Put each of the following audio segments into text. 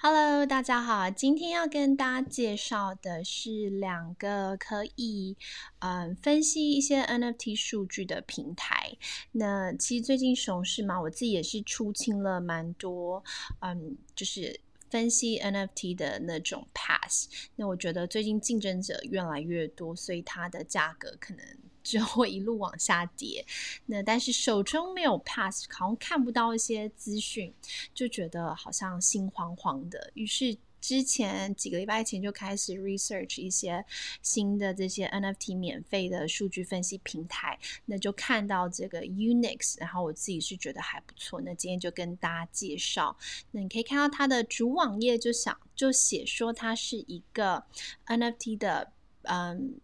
Hello，大家好，今天要跟大家介绍的是两个可以嗯分析一些 NFT 数据的平台。那其实最近熊市嘛，我自己也是出清了蛮多，嗯，就是分析 NFT 的那种 pass。那我觉得最近竞争者越来越多，所以它的价格可能。之后一路往下跌，那但是手中没有 pass，好像看不到一些资讯，就觉得好像心慌慌的。于是之前几个礼拜前就开始 research 一些新的这些 NFT 免费的数据分析平台，那就看到这个 u n i x 然后我自己是觉得还不错。那今天就跟大家介绍，那你可以看到它的主网页就想就写说它是一个 NFT 的嗯。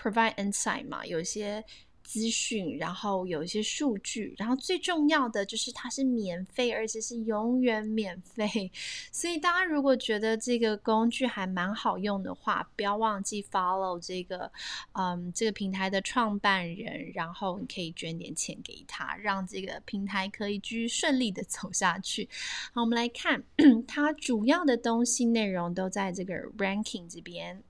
Provide insight 嘛，有一些资讯，然后有一些数据，然后最重要的就是它是免费，而且是永远免费。所以大家如果觉得这个工具还蛮好用的话，不要忘记 follow 这个，嗯，这个平台的创办人，然后你可以捐点钱给他，让这个平台可以继续顺利的走下去。好，我们来看 它主要的东西内容都在这个 ranking 这边。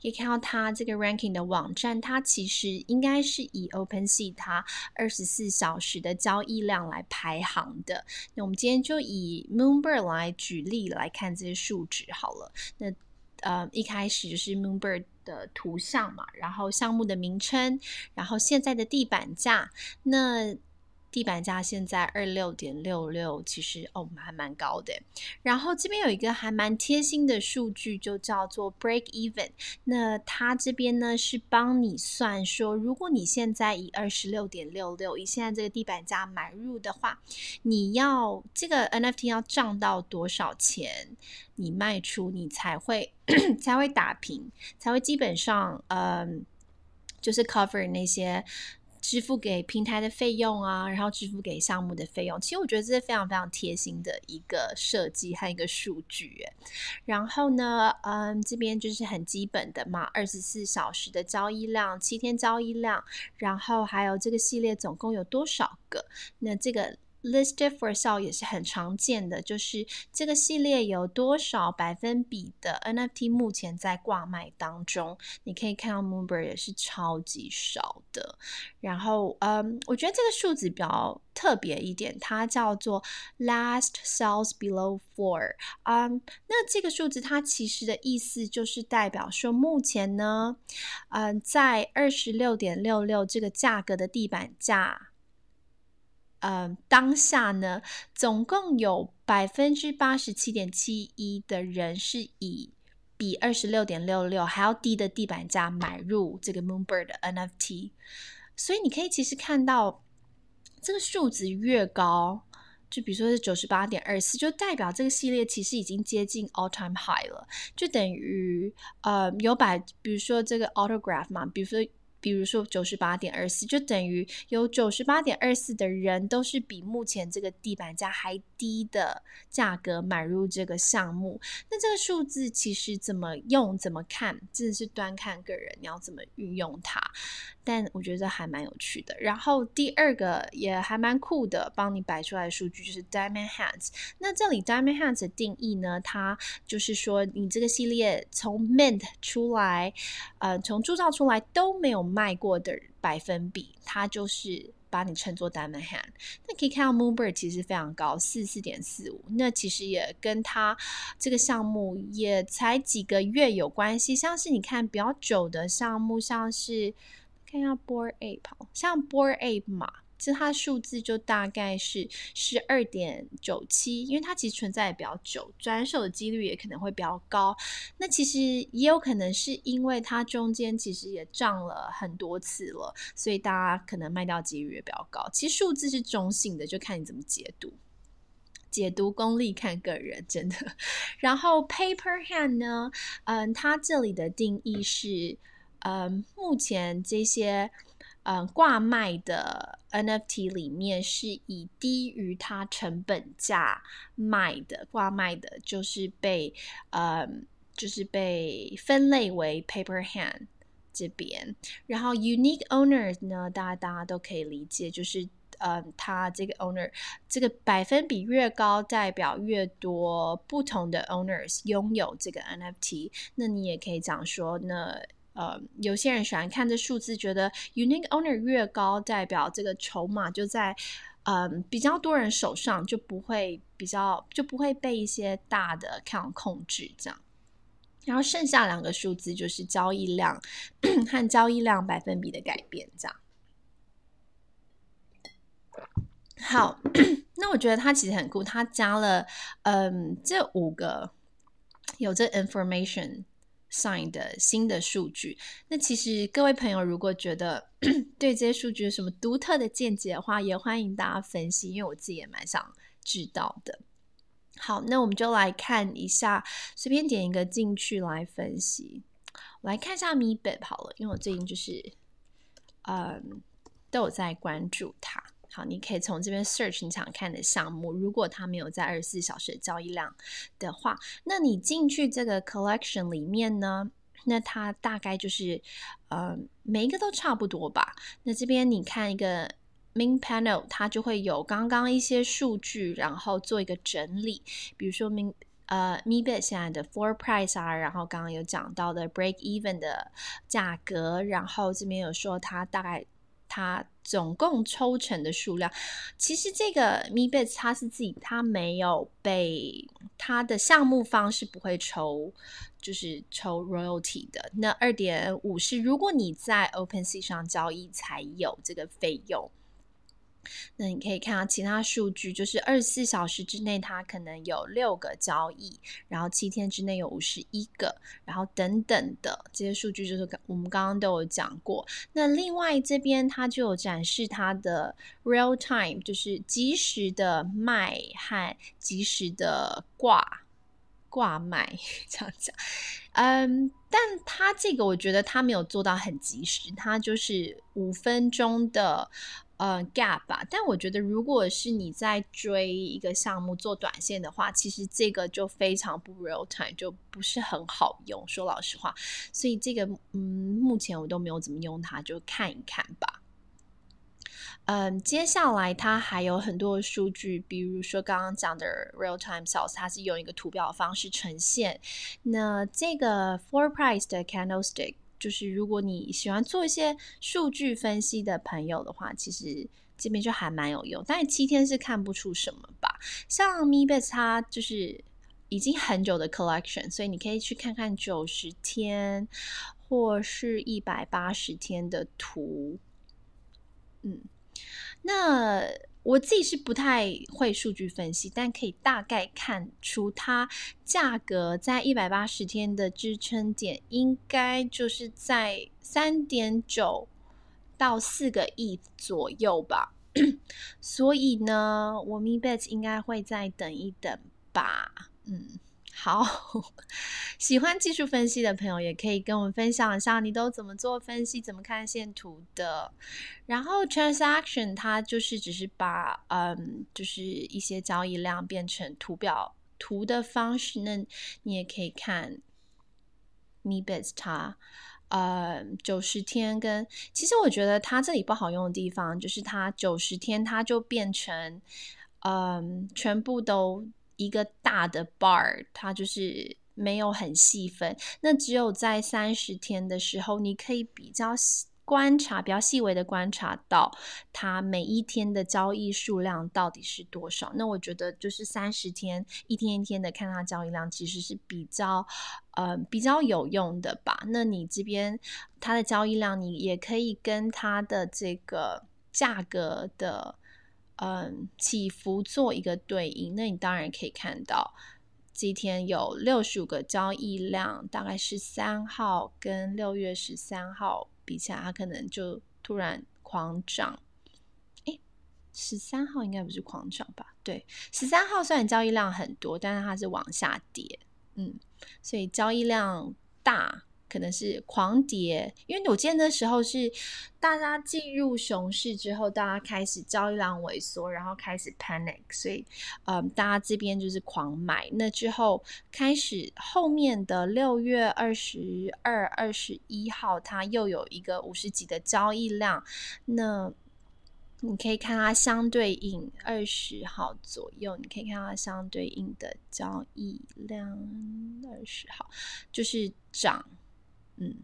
可以看到它这个 ranking 的网站，它其实应该是以 Open Sea 它二十四小时的交易量来排行的。那我们今天就以 Moonbird 来举例来看这些数值好了。那呃，一开始就是 Moonbird 的图像嘛，然后项目的名称，然后现在的地板价，那。地板价现在二六点六六，其实哦还蛮高的。然后这边有一个还蛮贴心的数据，就叫做 break even。那它这边呢是帮你算说，如果你现在以二十六点六六以现在这个地板价买入的话，你要这个 NFT 要涨到多少钱，你卖出你才会 才会打平，才会基本上嗯就是 cover 那些。支付给平台的费用啊，然后支付给项目的费用，其实我觉得这是非常非常贴心的一个设计和一个数据。然后呢，嗯，这边就是很基本的嘛，二十四小时的交易量，七天交易量，然后还有这个系列总共有多少个？那这个。Listed for sale 也是很常见的，就是这个系列有多少百分比的 NFT 目前在挂卖当中，你可以看到 m u m b e r 也是超级少的。然后，嗯，我觉得这个数字比较特别一点，它叫做 Last sales below four。嗯，那这个数字它其实的意思就是代表说，目前呢，嗯，在二十六点六六这个价格的地板价。嗯，当下呢，总共有百分之八十七点七一的人是以比二十六点六六还要低的地板价买入这个 Moonbird NFT，所以你可以其实看到这个数值越高，就比如说是九十八点二四，就代表这个系列其实已经接近 all time high 了，就等于呃有百，比如说这个 autograph 嘛，比如说。比如说九十八点二四，就等于有九十八点二四的人都是比目前这个地板价还低的价格买入这个项目。那这个数字其实怎么用、怎么看，真的是端看个人你要怎么运用它。但我觉得还蛮有趣的。然后第二个也还蛮酷的，帮你摆出来的数据就是 Diamond Hands。那这里 Diamond Hands 的定义呢，它就是说你这个系列从 Mint 出来，呃，从铸造出来都没有。卖过的百分比，它就是把你称作 d o n d hand。那可以看到 Moonbird 其实非常高，四四点四五。那其实也跟它这个项目也才几个月有关系。像是你看比较久的项目，像是看一下 Board A p e 像 Board A p e 嘛，其实它的数字就大概是十二点九七，因为它其实存在也比较久，转手的几率也可能会比较高。那其实也有可能是因为它中间其实也涨了很多次了，所以大家可能卖掉几率也比较高。其实数字是中性的，就看你怎么解读，解读功力看个人，真的。然后 Paper Hand 呢，嗯，它这里的定义是，嗯，目前这些。嗯，挂卖的 NFT 里面是以低于它成本价卖的，挂卖的就是被嗯，就是被分类为 paper hand 这边，然后 unique owners 呢，大家大家都可以理解，就是嗯，它这个 owner 这个百分比越高，代表越多不同的 owners 拥有这个 NFT，那你也可以讲说那。呃，有些人喜欢看这数字，觉得 unique owner 越高，代表这个筹码就在呃比较多人手上，就不会比较就不会被一些大的 count 控制这样。然后剩下两个数字就是交易量 和交易量百分比的改变这样。好，那我觉得它其实很酷，它加了嗯这五个有这 information。Sign 的新的数据，那其实各位朋友如果觉得 对这些数据有什么独特的见解的话，也欢迎大家分析，因为我自己也蛮想知道的。好，那我们就来看一下，随便点一个进去来分析。我来看一下米 t 好了，因为我最近就是嗯都有在关注它。好，你可以从这边 search 你想看的项目。如果它没有在二十四小时交易量的话，那你进去这个 collection 里面呢，那它大概就是，呃，每一个都差不多吧。那这边你看一个 main panel，它就会有刚刚一些数据，然后做一个整理。比如说，明。呃，uh,，MiBit 现在的 four price 啊，然后刚刚有讲到的 break even 的价格，然后这边有说它大概。它总共抽成的数量，其实这个 MeBet s 它是自己，它没有被它的项目方是不会抽，就是抽 royalty 的。那二点五是如果你在 OpenSea 上交易才有这个费用。那你可以看到其他数据就是二十四小时之内它可能有六个交易，然后七天之内有五十一个，然后等等的这些数据就是我们刚刚都有讲过。那另外这边它就展示它的 real time，就是即时的卖和即时的挂。挂卖这样讲，嗯，但他这个我觉得他没有做到很及时，他就是五分钟的呃 gap 吧。但我觉得如果是你在追一个项目做短线的话，其实这个就非常不 real time，就不是很好用。说老实话，所以这个嗯，目前我都没有怎么用它，就看一看吧。嗯，接下来它还有很多数据，比如说刚刚讲的 real time s a l e s 它是用一个图表方式呈现。那这个 four price 的 candlestick，就是如果你喜欢做一些数据分析的朋友的话，其实这边就还蛮有用。但是七天是看不出什么吧？像 me b a s 它就是已经很久的 collection，所以你可以去看看九十天或是一百八十天的图。嗯。那我自己是不太会数据分析，但可以大概看出它价格在一百八十天的支撑点应该就是在三点九到四个亿左右吧。所以呢，我 m e bet 应该会再等一等吧。嗯。好，喜欢技术分析的朋友也可以跟我们分享一下，你都怎么做分析，怎么看线图的。然后 transaction 它就是只是把嗯，就是一些交易量变成图表图的方式，那你也可以看。mebets 它呃九十天跟，其实我觉得它这里不好用的地方就是它九十天它就变成嗯全部都。一个大的 bar，它就是没有很细分。那只有在三十天的时候，你可以比较观察，比较细微的观察到它每一天的交易数量到底是多少。那我觉得就是三十天一天一天的看它交易量，其实是比较呃比较有用的吧。那你这边它的交易量，你也可以跟它的这个价格的。嗯，起伏做一个对应，那你当然可以看到，今天有六十五个交易量，大概是三号跟六月十三号比起来，它可能就突然狂涨。哎，十三号应该不是狂涨吧？对，十三号虽然交易量很多，但是它是往下跌，嗯，所以交易量大。可能是狂跌，因为我记得那时候是大家进入熊市之后，大家开始交易量萎缩，然后开始 p a n i c 所以嗯，大家这边就是狂买。那之后开始后面的六月二十二、二十一号，它又有一个五十几的交易量。那你可以看它相对应二十号左右，你可以看它相对应的交易量。二十号就是涨。嗯，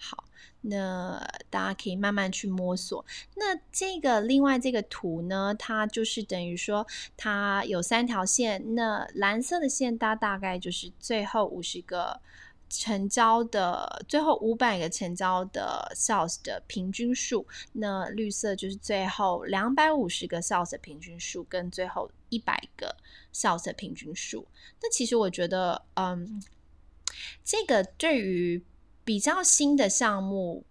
好，那大家可以慢慢去摸索。那这个另外这个图呢，它就是等于说它有三条线。那蓝色的线它大概就是最后五十个成交的，最后五百个成交的 sales 的平均数。那绿色就是最后两百五十个 sales 的平均数，跟最后一百个 sales 的平均数。那其实我觉得，嗯。这个对于比较新的项目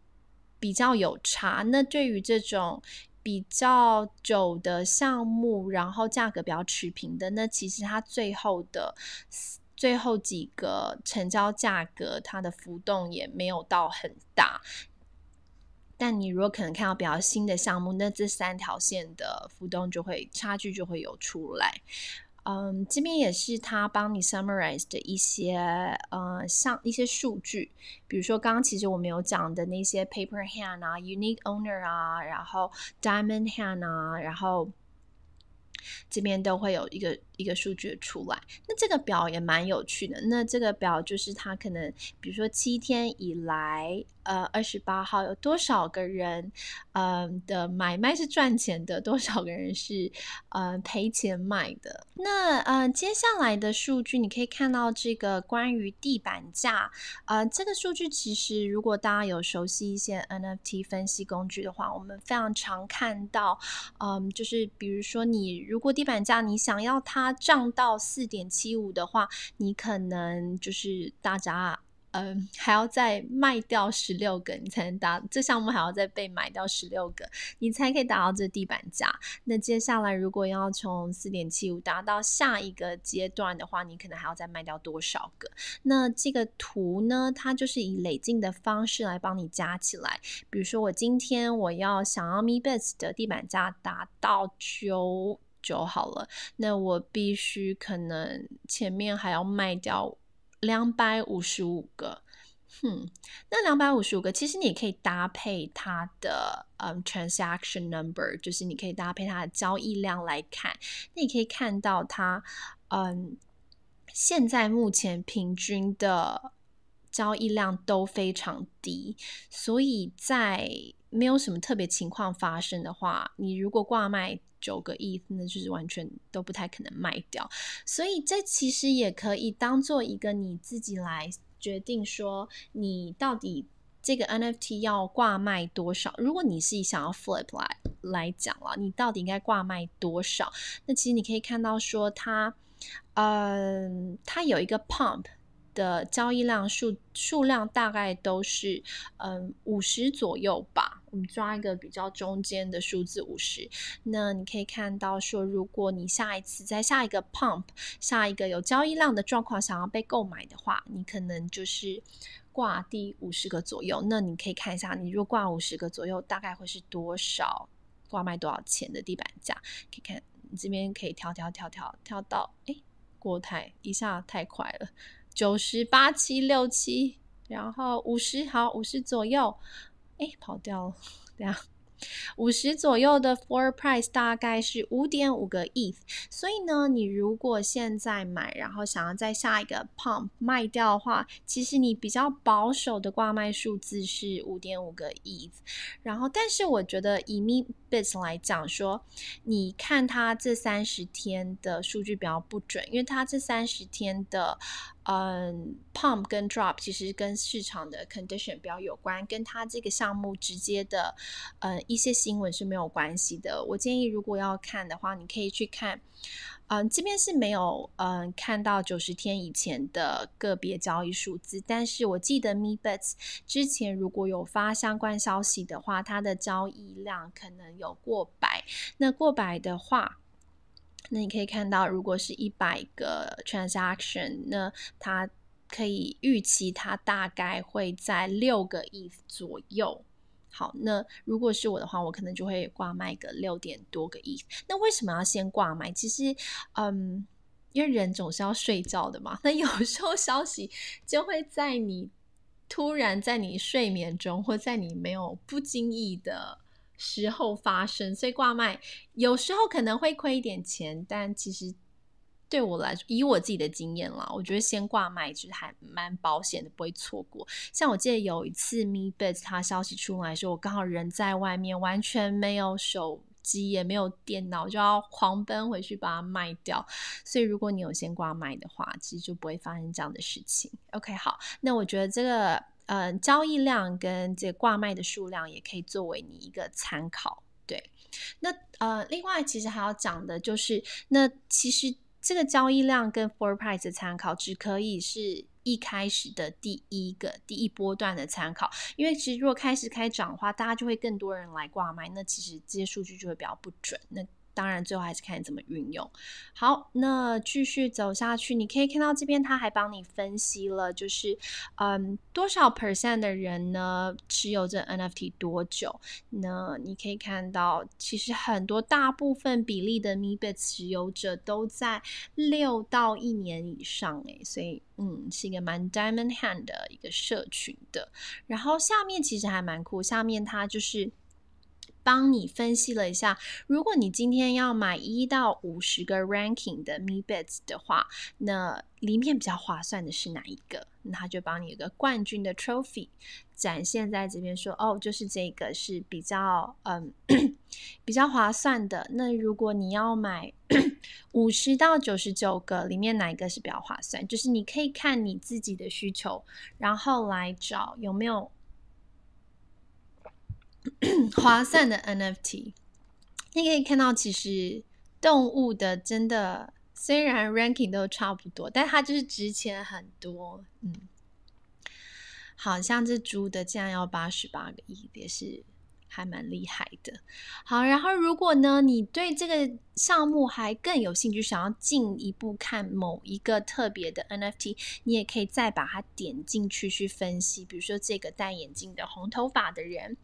比较有差，那对于这种比较久的项目，然后价格比较持平的，那其实它最后的最后几个成交价格，它的浮动也没有到很大。但你如果可能看到比较新的项目，那这三条线的浮动就会差距就会有出来。嗯，这边也是他帮你 summarize 的一些呃，像一些数据，比如说刚刚其实我们有讲的那些 paper hand 啊，unique owner 啊，然后 diamond hand 啊，然后这边都会有一个。一个数据出来，那这个表也蛮有趣的。那这个表就是它可能，比如说七天以来，呃，二十八号有多少个人，呃的买卖是赚钱的，多少个人是呃赔钱卖的。那呃，接下来的数据你可以看到这个关于地板价，呃，这个数据其实如果大家有熟悉一些 NFT 分析工具的话，我们非常常看到，嗯，就是比如说你如果地板价你想要它。涨到四点七五的话，你可能就是大家，嗯，还要再卖掉十六个，你才能达这项目还要再被买掉十六个，你才可以达到这地板价。那接下来如果要从四点七五达到下一个阶段的话，你可能还要再卖掉多少个？那这个图呢，它就是以累进的方式来帮你加起来。比如说，我今天我要想要米贝斯的地板价达到九。就好了。那我必须可能前面还要卖掉两百五十五个，哼。那两百五十五个，其实你可以搭配它的嗯 transaction number，就是你可以搭配它的交易量来看。那你可以看到它嗯，现在目前平均的交易量都非常低，所以在没有什么特别情况发生的话，你如果挂卖。九个亿，那就是完全都不太可能卖掉，所以这其实也可以当做一个你自己来决定，说你到底这个 NFT 要挂卖多少。如果你是想要 flip 来来讲了，你到底应该挂卖多少？那其实你可以看到说它，嗯，它有一个 pump。的交易量数数量大概都是嗯五十左右吧，我们抓一个比较中间的数字五十。那你可以看到说，如果你下一次在下一个 pump、下一个有交易量的状况想要被购买的话，你可能就是挂低五十个左右。那你可以看一下，你如果挂五十个左右，大概会是多少挂卖多少钱的地板价？可以看，你这边可以跳跳跳跳跳到哎，过太一下太快了。九十八七六七，然后五十好五十左右，哎，跑掉了。等下。五十左右的 floor price 大概是五点五个亿。所以呢，你如果现在买，然后想要在下一个 pump 卖掉的话，其实你比较保守的挂卖数字是五点五个亿。然后，但是我觉得以 ME bits 来讲说，你看它这三十天的数据比较不准，因为它这三十天的。嗯，Pump 跟 Drop 其实跟市场的 Condition 比较有关，跟它这个项目直接的嗯一些新闻是没有关系的。我建议如果要看的话，你可以去看。嗯，这边是没有嗯看到九十天以前的个别交易数字，但是我记得 m e b e t s 之前如果有发相关消息的话，它的交易量可能有过百。那过百的话。那你可以看到，如果是一百个 transaction，那它可以预期它大概会在六个亿左右。好，那如果是我的话，我可能就会挂卖个六点多个亿。那为什么要先挂卖？其实，嗯，因为人总是要睡觉的嘛。那有时候消息就会在你突然在你睡眠中，或在你没有不经意的。时候发生，所以挂卖有时候可能会亏一点钱，但其实对我来说，以我自己的经验啦，我觉得先挂卖其实还蛮保险的，不会错过。像我记得有一次，MeBet 它消息出来时候，我刚好人在外面，完全没有手机也没有电脑，就要狂奔回去把它卖掉。所以如果你有先挂卖的话，其实就不会发生这样的事情。OK，好，那我觉得这个。呃，交易量跟这挂卖的数量也可以作为你一个参考，对。那呃，另外其实还要讲的就是，那其实这个交易量跟 four price 的参考只可以是一开始的第一个第一波段的参考，因为其实如果开始开涨的话，大家就会更多人来挂卖，那其实这些数据就会比较不准。那当然，最后还是看你怎么运用。好，那继续走下去，你可以看到这边，它还帮你分析了，就是嗯，多少 percent 的人呢持有这 NFT 多久？那你可以看到，其实很多大部分比例的 m i b i t 持有者都在六到一年以上，诶，所以嗯，是一个蛮 Diamond Hand 的一个社群的。然后下面其实还蛮酷，下面它就是。帮你分析了一下，如果你今天要买一到五十个 ranking 的 me b e s 的话，那里面比较划算的是哪一个？那他就帮你有个冠军的 trophy 展现在这边，说哦，就是这个是比较嗯 比较划算的。那如果你要买 五十到九十九个，里面哪一个是比较划算？就是你可以看你自己的需求，然后来找有没有。划算的 NFT，你可以看到，其实动物的真的虽然 ranking 都差不多，但它就是值钱很多。嗯，好像这猪的竟然要八十八个亿，也是。还蛮厉害的，好，然后如果呢，你对这个项目还更有兴趣，想要进一步看某一个特别的 NFT，你也可以再把它点进去去分析，比如说这个戴眼镜的红头发的人，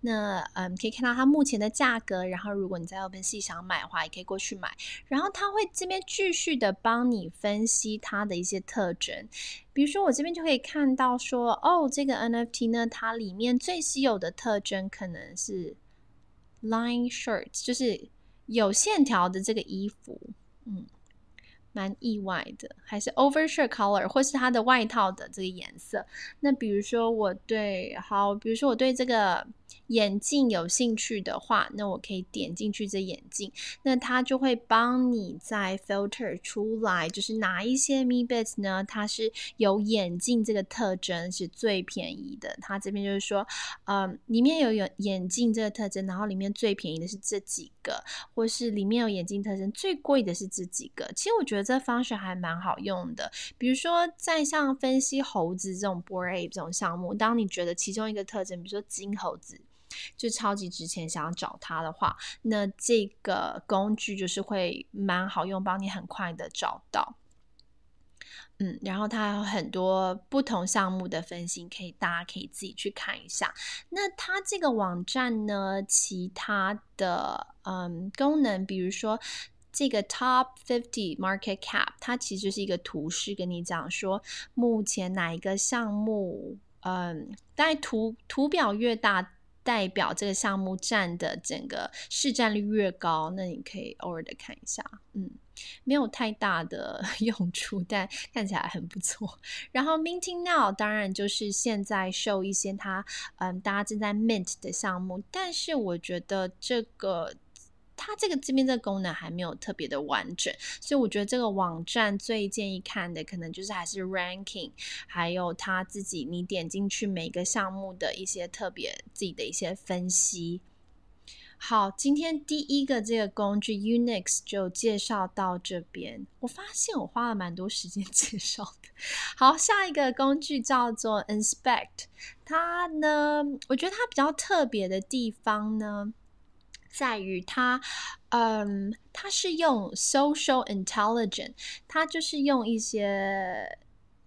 那嗯，可以看到他目前的价格，然后如果你在 OpenSea 想买的话，也可以过去买，然后他会这边继续的帮你分析它的一些特征。比如说，我这边就可以看到说，哦，这个 NFT 呢，它里面最稀有的特征可能是 line shirt，就是有线条的这个衣服，嗯，蛮意外的。还是 overshirt color，或是它的外套的这个颜色。那比如说我对，好，比如说我对这个。眼镜有兴趣的话，那我可以点进去这眼镜，那它就会帮你在 filter 出来，就是哪一些 m i b i t s 呢？它是有眼镜这个特征是最便宜的，它这边就是说，嗯，里面有眼眼镜这个特征，然后里面最便宜的是这几个，或是里面有眼镜特征最贵的是这几个。其实我觉得这方式还蛮好用的，比如说在像分析猴子这种 b o r v e 这种项目，当你觉得其中一个特征，比如说金猴子。就超级值钱，想要找它的话，那这个工具就是会蛮好用，帮你很快的找到。嗯，然后它有很多不同项目的分析，可以大家可以自己去看一下。那它这个网站呢，其他的嗯功能，比如说这个 Top Fifty Market Cap，它其实是一个图示，跟你讲说目前哪一个项目，嗯，当然图图表越大。代表这个项目占的整个市占率越高，那你可以偶尔的看一下，嗯，没有太大的 用处，但看起来很不错。然后 minting now 当然就是现在售一些它，嗯，大家正在 mint 的项目，但是我觉得这个。它这个这边这个功能还没有特别的完整，所以我觉得这个网站最建议看的，可能就是还是 ranking，还有它自己你点进去每个项目的一些特别自己的一些分析。好，今天第一个这个工具 Unix 就介绍到这边。我发现我花了蛮多时间 介绍的。好，下一个工具叫做 Inspect，它呢，我觉得它比较特别的地方呢。在于它，嗯，它是用 social intelligence，它就是用一些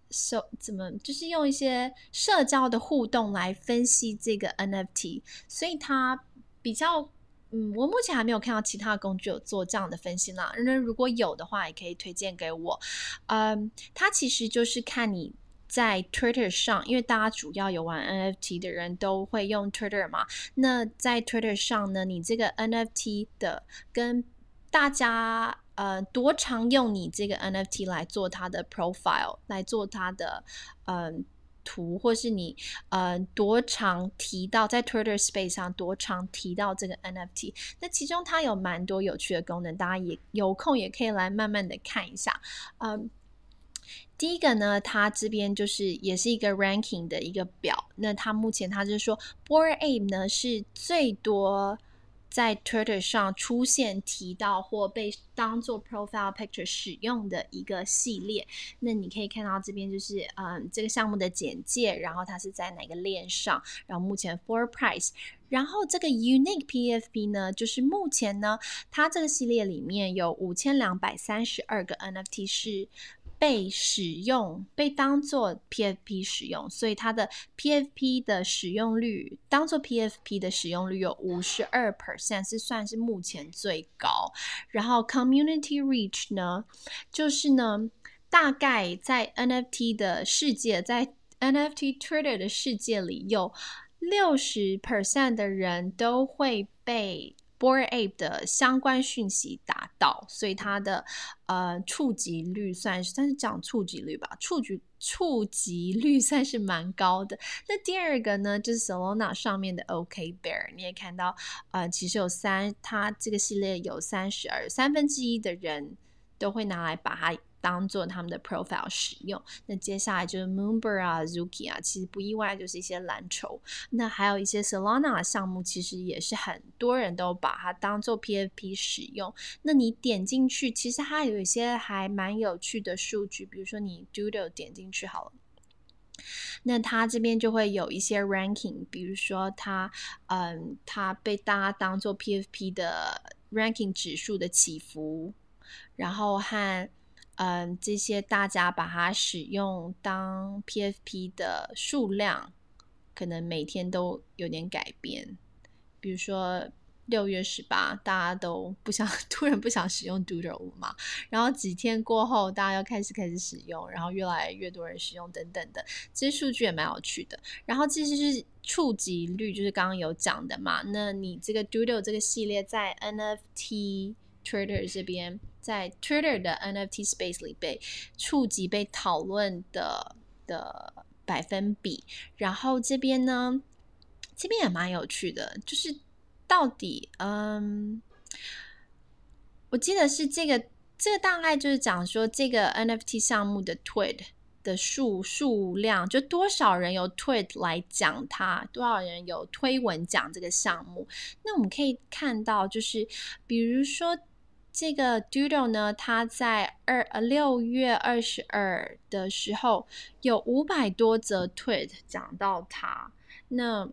，so 怎么就是用一些社交的互动来分析这个 NFT，所以它比较，嗯，我目前还没有看到其他工具有做这样的分析呢。如果有的话，也可以推荐给我。嗯，它其实就是看你。在 Twitter 上，因为大家主要有玩 NFT 的人都会用 Twitter 嘛。那在 Twitter 上呢，你这个 NFT 的跟大家呃多常用你这个 NFT 来做它的 profile，来做它的嗯图，或是你呃多常提到在 Twitter Space 上多常提到这个 NFT。那其中它有蛮多有趣的功能，大家也有空也可以来慢慢的看一下，嗯。第一个呢，它这边就是也是一个 ranking 的一个表。那它目前它就是说 b o r Aim 呢是最多在 Twitter 上出现提到或被当做 profile picture 使用的一个系列。那你可以看到这边就是，嗯，这个项目的简介，然后它是在哪个链上，然后目前 f o o r price，然后这个 unique PFP 呢，就是目前呢，它这个系列里面有五千两百三十二个 NFT 是。被使用，被当做 PFP 使用，所以它的 PFP 的使用率，当做 PFP 的使用率有五十二 percent，是算是目前最高。然后 Community Reach 呢，就是呢，大概在 NFT 的世界，在 NFT Twitter 的世界里，有六十 percent 的人都会被。b o r e Ape 的相关讯息达到，所以它的呃触及率算是算是讲触及率吧，触及触及率算是蛮高的。那第二个呢，就是 Solana 上面的 OK Bear，你也看到呃，其实有三，它这个系列有三十二，三分之一的人都会拿来把它。当做他们的 profile 使用。那接下来就是 Moonbird 啊、Zuki 啊，其实不意外就是一些蓝筹。那还有一些 Solana 项目，其实也是很多人都把它当做 PFP 使用。那你点进去，其实它有一些还蛮有趣的数据，比如说你 Doodle 点进去好了，那它这边就会有一些 ranking，比如说它嗯，它被大家当做 PFP 的 ranking 指数的起伏，然后和。嗯，这些大家把它使用当 PFP 的数量，可能每天都有点改变。比如说六月十八，大家都不想 突然不想使用 Doodle 嘛，然后几天过后，大家又开始开始使用，然后越来越多人使用等等的，这些数据也蛮有趣的。然后其实是触及率，就是刚刚有讲的嘛，那你这个 Doodle 这个系列在 NFT。Twitter 这边在 Twitter 的 NFT space 里被触及、被讨论的的百分比，然后这边呢，这边也蛮有趣的，就是到底嗯，我记得是这个，这个大概就是讲说这个 NFT 项目的 tweet 的数数量，就多少人有 tweet 来讲它，多少人有推文讲这个项目。那我们可以看到，就是比如说。这个 Doodle 呢，他在二呃六月二十二的时候有五百多则 Tweet 讲到他，那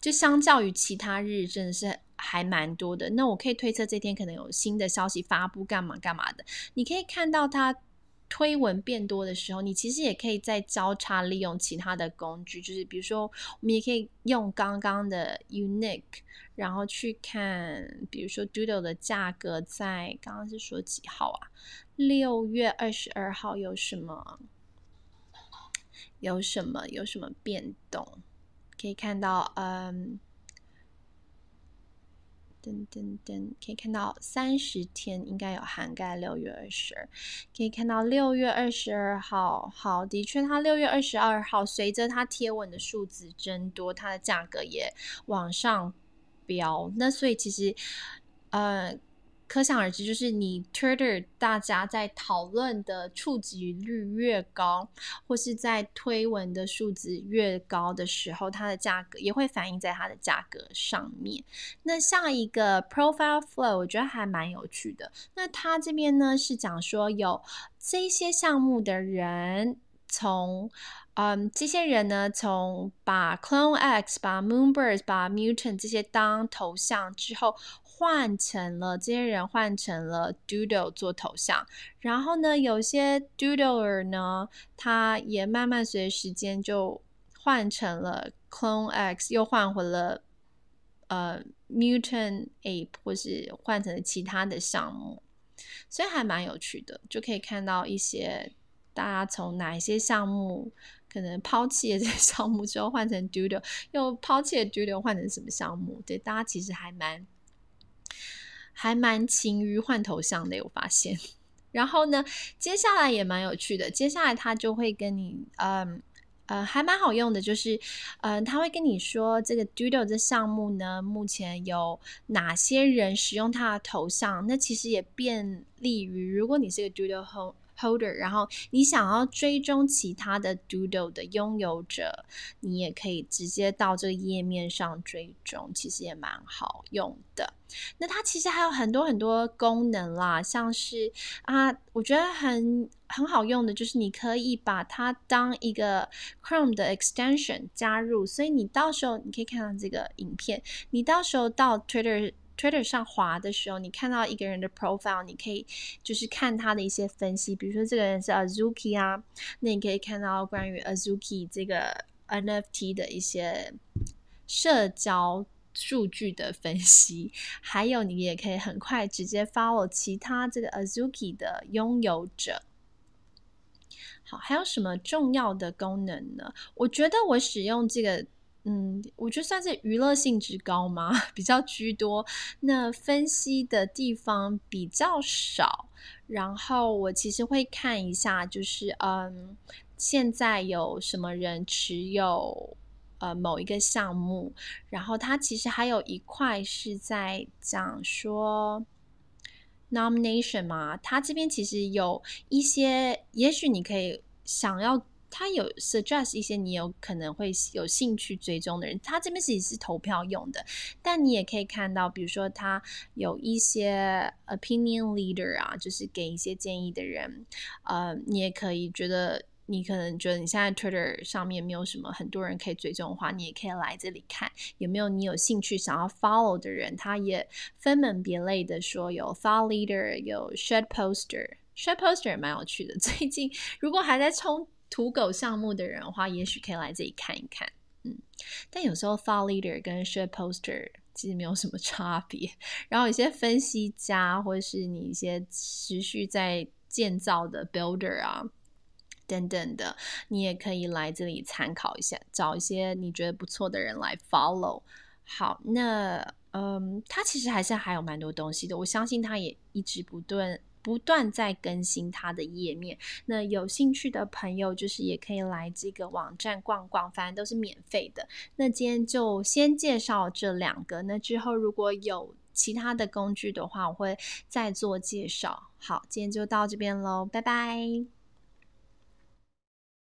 就相较于其他日真的是还蛮多的。那我可以推测这天可能有新的消息发布，干嘛干嘛的。你可以看到他。推文变多的时候，你其实也可以再交叉利用其他的工具，就是比如说，我们也可以用刚刚的 Unique，然后去看，比如说 Doodle 的价格在刚刚是说几号啊？六月二十二号有什么？有什么？有什么变动？可以看到，嗯。噔噔噔，可以看到三十天应该有涵盖六月二十二，可以看到六月二十二号，好的确，它六月二十二号随着它贴文的数字增多，它的价格也往上飙，那所以其实，呃。可想而知，就是你 Twitter 大家在讨论的触及率越高，或是在推文的数字越高的时候，它的价格也会反映在它的价格上面。那下一个 Profile Flow，我觉得还蛮有趣的。那它这边呢是讲说有这些项目的人，从嗯，这些人呢从把 Clone X、把 Moonbirds、把 Mutant 这些当头像之后。换成了这些人，换成了 Doodle 做头像，然后呢，有些 d o o d l e r 呢，他也慢慢随时间就换成了 Clone X，又换回了呃 Mutant Ape，或是换成其他的项目，所以还蛮有趣的，就可以看到一些大家从哪一些项目可能抛弃了这些项目之后换成 Doodle，又抛弃了 Doodle 换成什么项目，对大家其实还蛮。还蛮勤于换头像的，我发现。然后呢，接下来也蛮有趣的。接下来他就会跟你，嗯呃，还蛮好用的，就是，呃，他会跟你说这个 Doodle 这项目呢，目前有哪些人使用他的头像。那其实也便利于，如果你是个 Doodle Home。然后你想要追踪其他的 doodle 的拥有者，你也可以直接到这个页面上追踪，其实也蛮好用的。那它其实还有很多很多功能啦，像是啊，我觉得很很好用的就是你可以把它当一个 Chrome 的 extension 加入，所以你到时候你可以看到这个影片，你到时候到 Twitter。Twitter 上滑的时候，你看到一个人的 Profile，你可以就是看他的一些分析，比如说这个人是 Azuki 啊，那你可以看到关于 Azuki 这个 NFT 的一些社交数据的分析，还有你也可以很快直接 follow 其他这个 Azuki 的拥有者。好，还有什么重要的功能呢？我觉得我使用这个。嗯，我觉得算是娱乐性质高嘛，比较居多。那分析的地方比较少，然后我其实会看一下，就是嗯，现在有什么人持有呃某一个项目，然后它其实还有一块是在讲说 nomination 嘛，它这边其实有一些，也许你可以想要。他有 suggest 一些你有可能会有兴趣追踪的人，他这边其实是投票用的，但你也可以看到，比如说他有一些 opinion leader 啊，就是给一些建议的人。呃，你也可以觉得，你可能觉得你现在 Twitter 上面没有什么很多人可以追踪的话，你也可以来这里看有没有你有兴趣想要 follow 的人。他也分门别类的说，有 thought leader，有 share poster，share poster 也蛮有趣的。最近如果还在冲。土狗项目的人的话，也许可以来这里看一看，嗯。但有时候 thought leader 跟 share poster 其实没有什么 差别。然后有些分析家，或是你一些持续在建造的 builder 啊，等等的，你也可以来这里参考一下，找一些你觉得不错的人来 follow。好，那嗯，他其实还是还有蛮多东西的，我相信他也一直不断。不断在更新它的页面，那有兴趣的朋友就是也可以来这个网站逛逛，反正都是免费的。那今天就先介绍这两个，那之后如果有其他的工具的话，我会再做介绍。好，今天就到这边喽，拜拜。